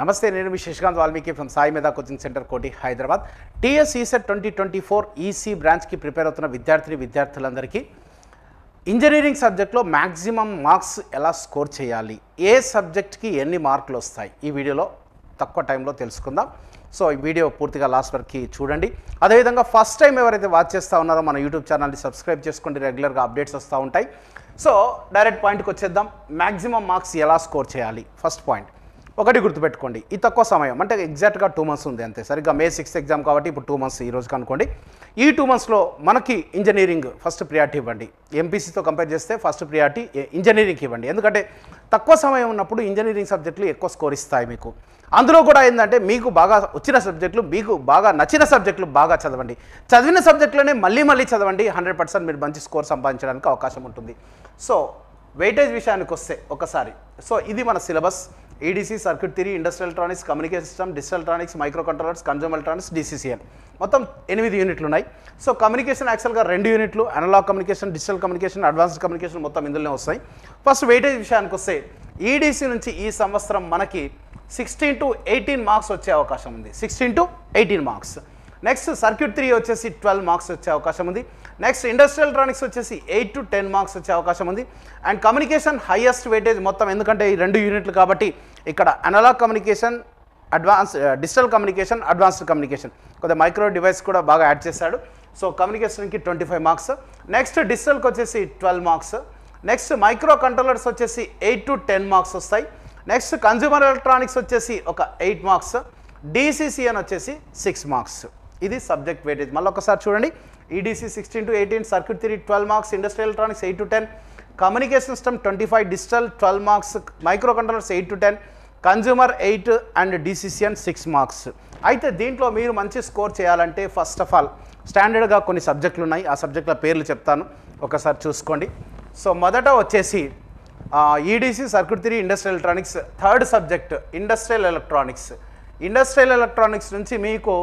నమస్తే నేను మీ Shashikant Valmiki from Sai Medha coaching centre Koti Hyderabad TS ECET twenty twenty four EC బ్రాంచ్కి ప్రిపేర్ అవుతున్న విద్యార్థిని విద్యార్థులందరికీ ఇంజనీరింగ్ సబ్జెక్ట్లో మ్యాక్సిమం మార్క్స్ ఎలా స్కోర్ చేయాలి ఏ సబ్జెక్ట్కి ఎన్ని మార్కులు వస్తాయి ఈ వీడియోలో తక్కువ టైంలో తెలుసుకుందాం సో ఈ వీడియో పూర్తిగా లాస్ట్ వరకు చూడండి అదేవిధంగా ఫస్ట్ టైం ఎవరైతే వాచ్ చేస్తూ ఉన్నారో మన యూట్యూబ్ ఛానల్ని సబ్స్క్రైబ్ చేసుకోండి రెగ్యులర్గా అప్డేట్స్ వస్తూ ఉంటాయి సో డైరెక్ట్ పాయింట్కి వచ్చేద్దాం మ్యాక్సిమం మార్క్స్ ఎలా స్కోర్ చేయాలి ఫస్ట్ పాయింట్ ఒకటి గుర్తుపెట్టుకోండి ఈ తక్కువ సమయం అంటే ఎగ్జాక్ట్గా టూ మంత్స్ ఉంది అంతే సరిగ్గా మే సిక్స్త్ ఎగ్జామ్ కాబట్టి ఇప్పుడు టూ మంత్స్ ఈ రోజుకి అనుకోండి ఈ టూ మంత్స్లో మనకి ఇంజనీరింగ్ ఫస్ట్ ప్రియారిటీ ఇవ్వండి ఎంపీసీతో కంపేర్ చేస్తే ఫస్ట్ ప్రియారిటీ ఇంజనీరింగ్కి ఇవ్వండి ఎందుకంటే తక్కువ సమయం ఉన్నప్పుడు ఇంజనీరింగ్ సబ్జెక్టులు ఎక్కువ స్కోర్ ఇస్తాయి మీకు అందులో కూడా ఏంటంటే మీకు బాగా వచ్చిన సబ్జెక్టులు మీకు బాగా నచ్చిన సబ్జెక్టులు బాగా చదవండి చదివిన సబ్జెక్టులోనే మళ్ళీ మళ్ళీ చదవండి హండ్రెడ్ పర్సెంట్ మీరు మంచి స్కోర్ సంపాదించడానికి అవకాశం ఉంటుంది సో వెయిటేజ్ విషయానికి వస్తే ఒకసారి సో ఇది మన syllabus EDC circuit theory industrial electronics communication system digital electronics microcontrollers consumer electronics DCCL మొత్తం ఎనిమిది యూనిట్లు ఉన్నాయి సో కమ్యూనికేషన్ యాక్చువల్గా రెండు యూనిట్లు analogue communication digital communication advanced communication మొత్తం ఇందులోనే వస్తాయి ఫస్ట్ వెయిటేజ్ విషయానికి వస్తే ఈడీసీ e నుంచి ఈ సంవత్సరం మనకి సిక్స్టీన్ టు ఎయిటీన్ మార్క్స్ వచ్చే అవకాశం ఉంది sixteen to eighteen marks next circuit three వచ్చేసి ట్వెల్వ్ మార్క్స్ వచ్చే అవకాశం ఉంది నెక్స్ట్ ఇండస్ట్రియల్ ఎలక్ట్రానిక్స్ వచ్చేసి ఎయిట్ టు టెన్ మార్క్స్ వచ్చే అవకాశం ఉంది అండ్ కమ్యూనికేషన్ హైయెస్ట్ వెయిటేజ్ మొత్తం ఎందుకంటే ఈ రెండు యూనిట్లు కాబట్టి ఇక్కడ analogue communication advance digital communication advanced communication కొద్దిగా మైక్రో డివైస్ కూడా బాగా యాడ్ చేశాడు సో కమ్యూనికేషన్కి ట్వంటీ ఫైవ్ మార్క్స్ నెక్స్ట్ డిజిటల్కి వచ్చేసి twelve marks next microcontrollers వచ్చేసి ఎయిట్ టు టెన్ మార్క్స్ వస్తాయి నెక్స్ట్ కన్జ్యూమర్ ఎలక్ట్రానిక్స్ వచ్చేసి ఒక ఎయిట్ మార్క్స్ డిసిసిఎన్ వచ్చేసి సిక్స్ మార్క్స్ ఇది సబ్జెక్ట్ వేటేజ్ మళ్ళీ ఒకసారి చూడండి EDC sixteen to eighteen circuit theory twelve marks industrial electronics eight to ten communication system twenty five digital twelve marks microcontrollers eight to ten consumer eight and DCCN six marks అయితే దీంట్లో మీరు మంచి score చేయాలంటే first of all స్టాండర్డ్గా కొన్ని సబ్జెక్టులు ఉన్నాయి ఆ సబ్జెక్టుల పేర్లు చెప్తాను ఒకసారి చూసుకోండి సో మొదట వచ్చేసి EDC circuit three industrial electronics third subject industrial electronics industrial electronics నుంచి మీకు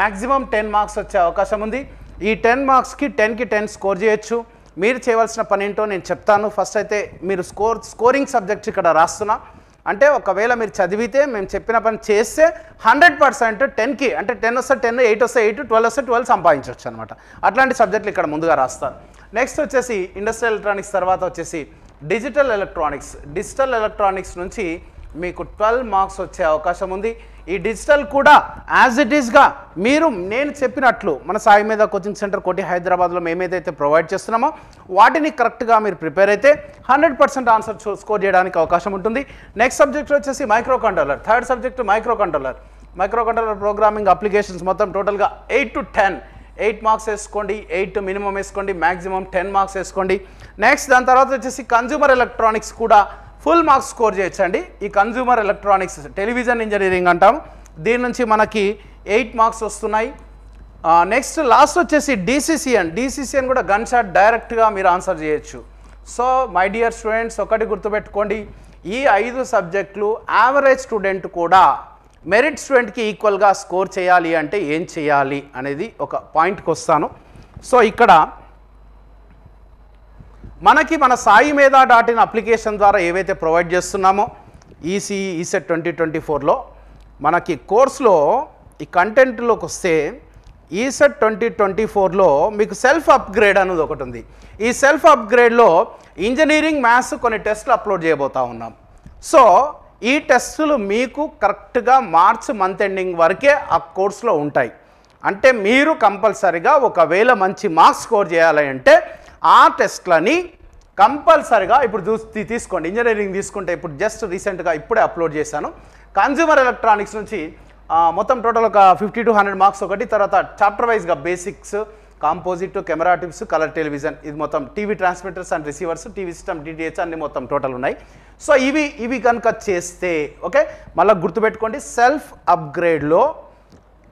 మ్యాక్సిమం టెన్ మార్క్స్ వచ్చే అవకాశం ఉంది ఈ టెన్ మార్క్స్కి టెన్కి టెన్ స్కోర్ చేయొచ్చు మీరు చేయవలసిన పని ఏంటో నేను చెప్తాను ఫస్ట్ అయితే మీరు స్కోర్ స్కోరింగ్ సబ్జెక్ట్స్ ఇక్కడ రాస్తున్నా అంటే ఒకవేళ మీరు చదివితే మేము చెప్పిన పని చేస్తే హండ్రెడ్ పర్సెంట్ టెన్కి అంటే టెన్ వస్తే టెన్ ఎయిట్ వస్తే ఎయిట్ ట్వెల్వ్ వస్తే ట్వెల్వ్ సంపాదించవచ్చు అనమాట అట్లాంటి సబ్జెక్టులు ఇక్కడ ముందుగా రాస్తారు నెక్స్ట్ వచ్చేసి ఇండస్ట్రియల్ ఎలక్ట్రానిక్స్ తర్వాత వచ్చేసి డిజిటల్ ఎలక్ట్రానిక్స్ డిజిటల్ ఎలక్ట్రానిక్స్ నుంచి మీకు ట్వెల్వ్ మార్క్స్ వచ్చే అవకాశం ఉంది ఈ డిజిటల్ కూడా యాజ్ ఇట్ ఈస్గా మీరు నేను చెప్పినట్లు మన సాయి మీద కోచింగ్ సెంటర్ కోటి హైదరాబాద్లో మేమేదైతే ప్రొవైడ్ చేస్తున్నామో వాటిని కరెక్ట్గా మీరు ప్రిపేర్ అయితే హండ్రెడ్ పర్సెంట్ ఆన్సర్ స్కోర్ చేయడానికి అవకాశం ఉంటుంది నెక్స్ట్ సబ్జెక్ట్ వచ్చేసి microcontroller third subject microcontroller microcontroller programming applications మొత్తం టోటల్గా eight to ten eight marks వేసుకోండి ఎయిట్ మినిమం వేసుకోండి మ్యాక్సిమం టెన్ మార్క్స్ వేసుకోండి నెక్స్ట్ దాని తర్వాత వచ్చేసి కన్జ్యూమర్ ఎలక్ట్రానిక్స్ కూడా ఫుల్ మార్క్స్ స్కోర్ చేయొచ్చండి ఈ కన్జ్యూమర్ ఎలక్ట్రానిక్స్ టెలివిజన్ ఇంజనీరింగ్ అంటాం దీని నుంచి మనకి ఎయిట్ మార్క్స్ వస్తున్నాయి నెక్స్ట్ లాస్ట్ వచ్చేసి డీసీసీఎన్ డీసీసీఎన్ కూడా గన్ షాట్ డైరెక్ట్గా మీరు ఆన్సర్ చేయొచ్చు సో మై డియర్ స్టూడెంట్స్ ఒకటి గుర్తుపెట్టుకోండి ఈ ఐదు సబ్జెక్టులు యావరేజ్ స్టూడెంట్ కూడా మెరిట్ స్టూడెంట్కి ఈక్వల్గా స్కోర్ చేయాలి అంటే ఏం చేయాలి అనేది ఒక పాయింట్కి వస్తాను సో ఇక్కడ మనకి మన సాయి మీద డాట్ ఇన్ అప్లికేషన్ ద్వారా ఏవైతే ప్రొవైడ్ చేస్తున్నామో ఈసీఈ ఈసెట్ ట్వంటీ ట్వంటీ ఫోర్లో మనకి కోర్సులో ఈ కంటెంట్లోకి వస్తే ఈసెట్ ట్వంటీ ట్వంటీ ఫోర్లో మీకు సెల్ఫ్ అప్గ్రేడ్ అన్నది ఒకటి ఉంది ఈ సెల్ఫ్ అప్గ్రేడ్లో ఇంజనీరింగ్ మ్యాథ్స్ కొన్ని టెస్టులు అప్లోడ్ చేయబోతా ఉన్నాం సో ఈ టెస్టులు మీకు కరెక్ట్గా మార్చ్ మంత్ ఎండింగ్ వరకే ఆ కోర్సులో ఉంటాయి అంటే మీరు కంపల్సరిగా ఒకవేళ మంచి మార్క్స్ స్కోర్ చేయాలి అంటే ఆ టెస్ట్లని కంపల్సరిగా ఇప్పుడు చూసి తీసుకోండి ఇంజనీరింగ్ తీసుకుంటే ఇప్పుడు జస్ట్ రీసెంట్గా ఇప్పుడే అప్లోడ్ చేశాను కన్జ్యూమర్ ఎలక్ట్రానిక్స్ నుంచి మొత్తం టోటల్ ఒక ఫిఫ్టీ టు హండ్రెడ్ మార్క్స్ ఒకటి తర్వాత చాప్టర్ వైజ్గా basics composite camera tips colour television ఇది మొత్తం TV transmitters and receivers TV system DTH అన్ని మొత్తం టోటల్ ఉన్నాయి సో ఇవి ఇవి కనుక చేస్తే ఓకే మళ్ళీ గుర్తుపెట్టుకోండి సెల్ఫ్ అప్గ్రేడ్లో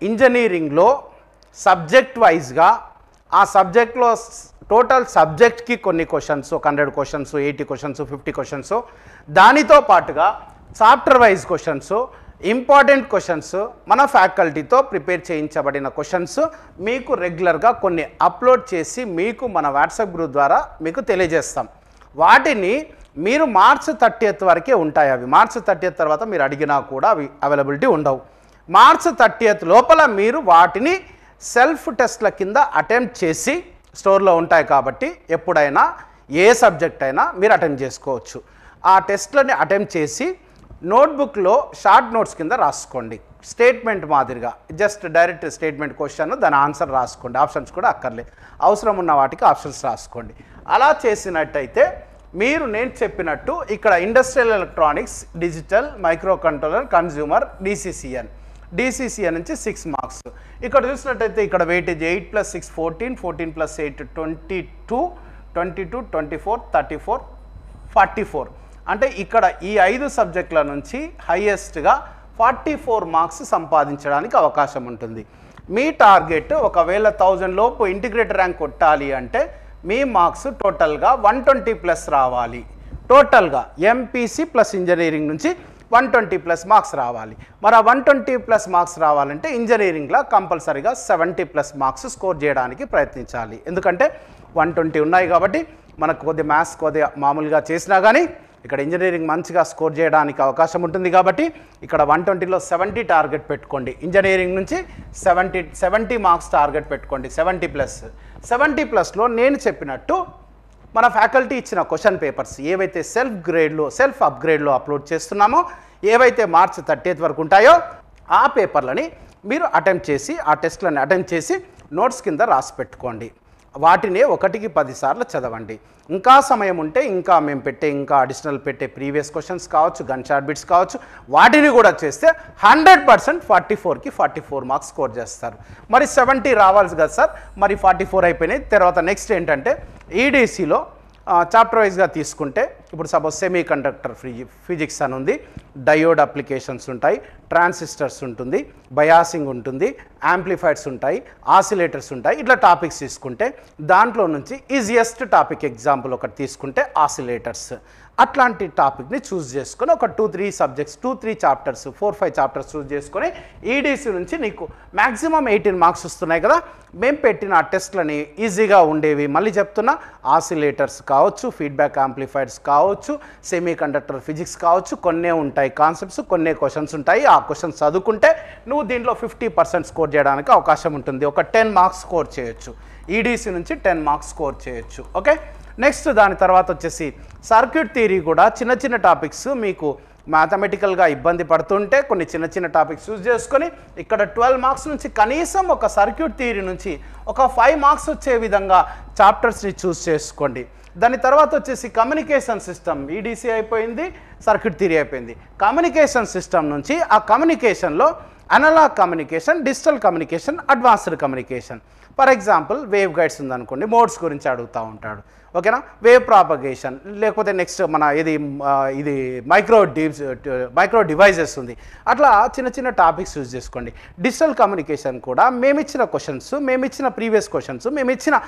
ఇంజనీరింగ్లో సబ్జెక్ట్ వైజ్గా ఆ సబ్జెక్ట్లో టోటల్ సబ్జెక్ట్కి కొన్ని క్వశ్చన్స్ ఒక hundred questions eighty questions fifty questions దానితో పాటుగా chapter wise questions important questions మన ఫ్యాకల్టీతో ప్రిపేర్ చేయించబడిన క్వశ్చన్స్ మీకు రెగ్యులర్గా కొన్ని అప్లోడ్ చేసి మీకు మన వాట్సాప్ గ్రూప్ ద్వారా మీకు తెలియజేస్తాం వాటిని మీరు మార్చ్ థర్టీఎత్ వరకే ఉంటాయి అవి మార్చ్ థర్టీఎత్ తర్వాత మీరు అడిగినా కూడా అవి అవైలబిలిటీ ఉండవు మార్చ్ థర్టీఎత్ లోపల మీరు వాటిని సెల్ఫ్ టెస్ట్ల కింద అటెంప్ట్ చేసి స్టోర్లో ఉంటాయి కాబట్టి ఎప్పుడైనా ఏ సబ్జెక్ట్ అయినా మీరు అటెంప్ట్ చేసుకోవచ్చు ఆ టెస్ట్లని అటెంప్ట్ చేసి నోట్బుక్లో షార్ట్ నోట్స్ కింద రాసుకోండి స్టేట్మెంట్ మాదిరిగా జస్ట్ డైరెక్ట్ స్టేట్మెంట్ క్వశ్చన్ దాని ఆన్సర్ రాసుకోండి ఆప్షన్స్ కూడా అక్కర్లేదు అవసరం ఉన్న వాటికి ఆప్షన్స్ రాసుకోండి అలా చేసినట్టయితే మీరు నేను చెప్పినట్టు ఇక్కడ industrial electronics digital microcontroller consumer DCCN DCCA నుంచి సిక్స్ మార్క్స్ ఇక్కడ చూసినట్టయితే ఇక్కడ weightage eight plus six fourteen fourteen plus eight twenty two twenty two twenty four thirty four forty four అంటే ఇక్కడ ఈ ఐదు సబ్జెక్టుల నుంచి హైయెస్ట్గా ఫార్టీ ఫోర్ మార్క్స్ సంపాదించడానికి అవకాశం ఉంటుంది మీ టార్గెట్ ఒకవేళ థౌజండ్ లోపు ఇంటిగ్రేట్ ర్యాంక్ కొట్టాలి అంటే మీ మార్క్స్ టోటల్గా వన్ ట్వంటీ ప్లస్ రావాలి టోటల్గా ఎంపీసీ ప్లస్ ఇంజనీరింగ్ నుంచి వన్ ట్వంటీ ప్లస్ మార్క్స్ రావాలి మరి ఆ వన్ ట్వంటీ ప్లస్ మార్క్స్ రావాలంటే ఇంజనీరింగ్లో కంపల్సరీగా సెవెంటీ ప్లస్ మార్క్స్ స్కోర్ చేయడానికి ప్రయత్నించాలి ఎందుకంటే వన్ ట్వంటీ ఉన్నాయి కాబట్టి మనకు కొద్ది మ్యాథ్స్ కొద్దిగా మామూలుగా చేసినా కానీ ఇక్కడ ఇంజనీరింగ్ మంచిగా స్కోర్ చేయడానికి అవకాశం ఉంటుంది కాబట్టి ఇక్కడ వన్ ట్వంటీలో సెవెంటీ టార్గెట్ పెట్టుకోండి ఇంజనీరింగ్ నుంచి సెవెంటీ సెవెంటీ మార్క్స్ టార్గెట్ పెట్టుకోండి సెవెంటీ ప్లస్ సెవెంటీ ప్లస్లో నేను చెప్పినట్టు మన ఫ్యాకల్టీ ఇచ్చిన క్వశ్చన్ పేపర్స్ ఏవైతే సెల్ఫ్ గ్రేడ్లో సెల్ఫ్ అప్గ్రేడ్లో అప్లోడ్ చేస్తున్నామో ఏవైతే మార్చ్ థర్టీత్ వరకు ఉంటాయో ఆ పేపర్లని మీరు అటెంప్ట్ చేసి ఆ టెస్ట్లను అటెంప్ట్ చేసి నోట్స్ కింద రాసి పెట్టుకోండి వాటినే ఒకటికి పదిసార్లు చదవండి ఇంకా సమయం ఉంటే ఇంకా మేము పెట్టే ఇంకా అడిషనల్ పెట్టే ప్రీవియస్ క్వశ్చన్స్ కావచ్చు గన్ షార్ట్ బిట్స్ కావచ్చు వాటిని కూడా చేస్తే హండ్రెడ్ పర్సెంట్ ఫార్టీ ఫోర్కి ఫార్టీ ఫోర్ మార్క్స్ స్కోర్ చేస్తారు మరి సెవెంటీ రావాల్సి కదా సార్ మరి ఫార్టీ ఫోర్ అయిపోయినాయి తర్వాత నెక్స్ట్ ఏంటంటే ఈడీసీలో చాప్టర్ వైజ్గా తీసుకుంటే ఇప్పుడు సపోజ్ సెమీ కండక్టర్ ఫిజిక్స్ అని ఉంది డయోడ్ అప్లికేషన్స్ ఉంటాయి ట్రాన్సిస్టర్స్ ఉంటుంది బయాసింగ్ ఉంటుంది యాంప్లిఫైడ్స్ ఉంటాయి ఆసిలేటర్స్ ఉంటాయి ఇట్లా టాపిక్స్ తీసుకుంటే దాంట్లో నుంచి ఈజియెస్ట్ టాపిక్ ఎగ్జాంపుల్ ఒకటి తీసుకుంటే ఆసిలేటర్స్ అట్లాంటి టాపిక్ని చూస్ చేసుకొని ఒక two three subjects two three chapters four five chapters choose చేసుకొని ఈడీసీ e నుంచి నీకు మ్యాక్సిమం ఎయిటీన్ మార్క్స్ వస్తున్నాయి కదా మేము పెట్టిన ఆ టెస్ట్లని ఈజీగా ఉండేవి మళ్ళీ చెప్తున్నా ఆసిలేటర్స్ కావచ్చు ఫీడ్బ్యాక్ యాంప్లిఫైడ్స్ కావచ్చు కావచ్చు సెమీ కండక్టర్ ఫిజిక్స్ కావచ్చు కొన్నే ఉంటాయి కాన్సెప్ట్స్ కొన్ని క్వశ్చన్స్ ఉంటాయి ఆ క్వశ్చన్స్ చదువుకుంటే నువ్వు దీంట్లో ఫిఫ్టీ పర్సెంట్ స్కోర్ చేయడానికి అవకాశం ఉంటుంది ఒక టెన్ మార్క్స్ స్కోర్ చేయొచ్చు ఈడీసీ e నుంచి టెన్ మార్క్స్ స్కోర్ చేయొచ్చు ఓకే నెక్స్ట్ దాని తర్వాత వచ్చేసి సర్క్యూట్ థియరీ కూడా చిన్న చిన్న టాపిక్స్ మీకు మ్యాథమెటికల్గా ఇబ్బంది పడుతుంటే కొన్ని చిన్న చిన్న టాపిక్స్ చూస్ చేసుకొని ఇక్కడ ట్వెల్వ్ మార్క్స్ నుంచి కనీసం ఒక సర్క్యూట్ థియరీ నుంచి ఒక ఫైవ్ మార్క్స్ వచ్చే విధంగా చాప్టర్స్ని చూస్ చేసుకోండి దాని తర్వాత వచ్చేసి కమ్యూనికేషన్ సిస్టమ్ ఈడీసీ e అయిపోయింది సర్క్యూట్ థిరీ అయిపోయింది కమ్యూనికేషన్ సిస్టమ్ నుంచి ఆ కమ్యూనికేషన్లో analogue communication digital communication advanced communication for example wave guides ఉందనుకోండి మోడ్స్ గురించి అడుగుతూ ఉంటాడు ఓకేనా వేవ్ ప్రాపగేషన్ లేకపోతే నెక్స్ట్ మన ఇది ఇది మైక్రో డివ్స్ మైక్రో డివైజెస్ ఉంది అట్లా చిన్న చిన్న టాపిక్స్ యూజ్ చేసుకోండి డిజిటల్ కమ్యూనికేషన్ కూడా మేమిచ్చిన క్వశ్చన్స్ మేమిచ్చిన ప్రీవియస్ క్వశ్చన్స్ మేమిచ్చిన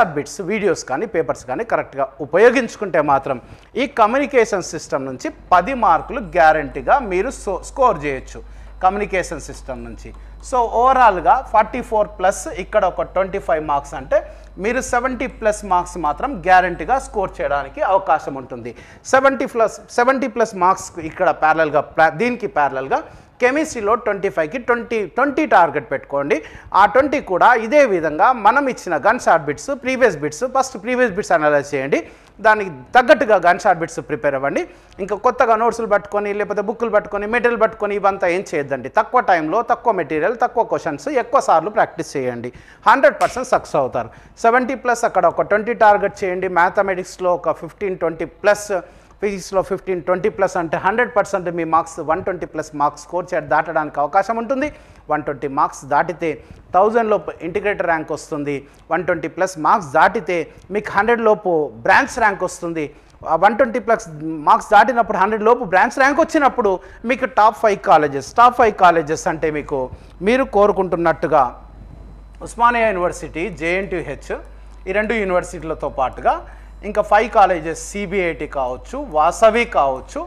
ఆర్ బిట్స్ వీడియోస్ కానీ పేపర్స్ కానీ కరెక్ట్గా ఉపయోగించుకుంటే మాత్రం ఈ కమ్యూనికేషన్ సిస్టమ్ నుంచి పది మార్కులు గ్యారంటీగా మీరు స్కోర్ చేయొచ్చు కమ్యూనికేషన్ సిస్టమ్ నుంచి సో ఓవరాల్గా ఫార్టీ ఫోర్ ప్లస్ ఇక్కడ ఒక ట్వంటీ ఫైవ్ మార్క్స్ అంటే మీరు సెవెంటీ ప్లస్ మార్క్స్ మాత్రం గ్యారంటీగా స్కోర్ చేయడానికి అవకాశం ఉంటుంది seventy plus seventy plus marks ఇక్కడ ప్యారలల్గా దీనికి ప్యారలల్గా కెమిస్ట్రీలో ట్వంటీ ఫైవ్కి ట్వంటీ ట్వంటీ టార్గెట్ పెట్టుకోండి ఆ ట్వంటీ కూడా ఇదే విధంగా మనం ఇచ్చిన gun short bits previous bits first previous bits analyse చేయండి దానికి తగ్గట్టుగా గన్ షార్ట్ బిట్స్ ప్రిపేర్ అవ్వండి ఇంకా కొత్తగా నోట్స్లు పట్టుకొని లేకపోతే బుక్కులు పట్టుకొని మెటీరియల్ పట్టుకొని ఇవంతా ఏం చేయొద్దండి తక్కువ టైంలో తక్కువ మెటీరియల్ తక్కువ క్వశ్చన్స్ ఎక్కువ సార్లు ప్రాక్టీస్ చేయండి హండ్రెడ్ పర్సెంట్ సక్సెస్ అవుతారు సెవెంటీ ప్లస్ అక్కడ ఒక ట్వంటీ టార్గెట్ చేయండి మ్యాథమెటిక్స్లో ఒక ఫిఫ్టీన్ ట్వంటీ ప్లస్ ఫిజిక్స్లో ఫిఫ్టీన్ ట్వంటీ ప్లస్ అంటే హండ్రెడ్ పర్సెంట్ మీ marks one twenty plus marks score చేయడం దాటడానికి అవకాశం ఉంటుంది వన్ ట్వంటీ మార్క్స్ దాటితే థౌజండ్లోపు ఇంటిగ్రేటర్ ర్యాంక్ వస్తుంది వన్ ట్వంటీ ప్లస్ మార్క్స్ దాటితే మీకు హండ్రెడ్ లోపు బ్రాంచ్ ర్యాంక్ వస్తుంది వన్ ట్వంటీ ప్లస్ మార్క్స్ దాటినప్పుడు హండ్రెడ్ లోపు బ్రాంచ్ ర్యాంక్ వచ్చినప్పుడు మీకు top five colleges top five colleges అంటే మీకు మీరు కోరుకుంటున్నట్టుగా ఉస్మానియా యూనివర్సిటీ జేఎన్టీహెచ్ ఈ రెండు యూనివర్సిటీలతో పాటుగా ఇంకా ఫైవ్ కాలేజెస్ సిబిఐటి కావచ్చు వాసవి కావచ్చు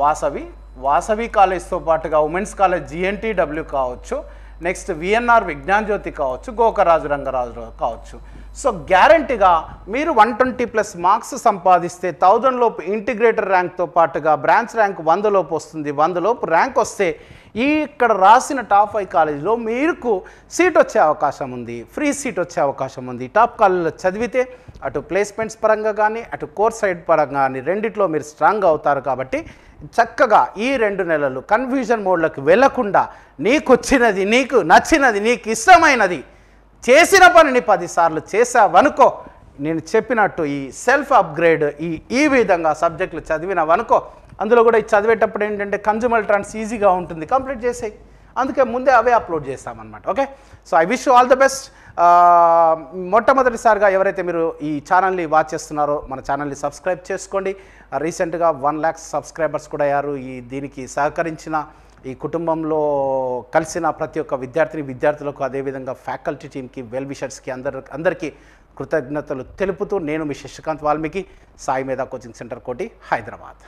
వాసవి వాసవి కాలేజ్తో పాటుగా ఉమెన్స్ కాలేజ్ జిఎన్టీడబ్ల్యూ కావచ్చు నెక్స్ట్ విఎన్ఆర్ విజ్ఞాన్జ్యోతి కావచ్చు గోకరాజు రంగరాజు కావచ్చు సో గ్యారంటీగా మీరు వన్ ట్వంటీ ప్లస్ మార్క్స్ సంపాదిస్తే థౌజండ్ లోపు ఇంటిగ్రేటర్ ర్యాంక్తో పాటుగా బ్రాంచ్ ర్యాంక్ వంద లోపు వస్తుంది వంద లోపు ర్యాంక్ వస్తే ఈ ఇక్కడ రాసిన టాప్ ఫైవ్ కాలేజీలో మీకు సీట్ వచ్చే అవకాశం ఉంది ఫ్రీ సీట్ వచ్చే అవకాశం ఉంది టాప్ కాలేజీలో చదివితే అటు ప్లేస్మెంట్స్ పరంగా కానీ అటు కోర్స్ సైడ్ పరంగా కానీ రెండిట్లో మీరు స్ట్రాంగ్ అవుతారు కాబట్టి చక్కగా ఈ రెండు నెలలు కన్ఫ్యూజన్ మోడ్లకు వెళ్లకుండా నీకు వచ్చినది నీకు నచ్చినది నీకు ఇష్టమైనది చేసిన పనిని పదిసార్లు చేసావనుకో నేను చెప్పినట్టు ఈ సెల్ఫ్ అప్గ్రేడ్ ఈ ఈ విధంగా సబ్జెక్టులు చదివినవనుకో అందులో కూడా ఈ చదివేటప్పుడు ఏంటంటే కన్జ్యూమర్ ట్రాన్స్ ఈజీగా ఉంటుంది కంప్లీట్ చేసేయి అందుకే ముందే అవే అప్లోడ్ చేస్తామన్నమాట okay so I wish all the best మొట్టమొదటిసారిగా ఎవరైతే మీరు ఈ ఛానల్ని వాచ్ చేస్తున్నారో మన ఛానల్ని సబ్స్క్రైబ్ చేసుకోండి రీసెంట్గా వన్ ల్యాక్ సబ్స్క్రైబర్స్ కూడా అయ్యారు ఈ దీనికి సహకరించిన ఈ కుటుంబంలో కలిసిన ప్రతి ఒక్క విద్యార్థిని విద్యార్థులకు అదేవిధంగా ఫ్యాకల్టీ టీమ్కి వెల్ విషర్స్కి అందరు అందరికీ కృతజ్ఞతలు తెలుపుతూ నేను మీ శశికాంత్ వాల్మీకి సాయి మేధా కోచింగ్ సెంటర్ కోటి హైదరాబాద్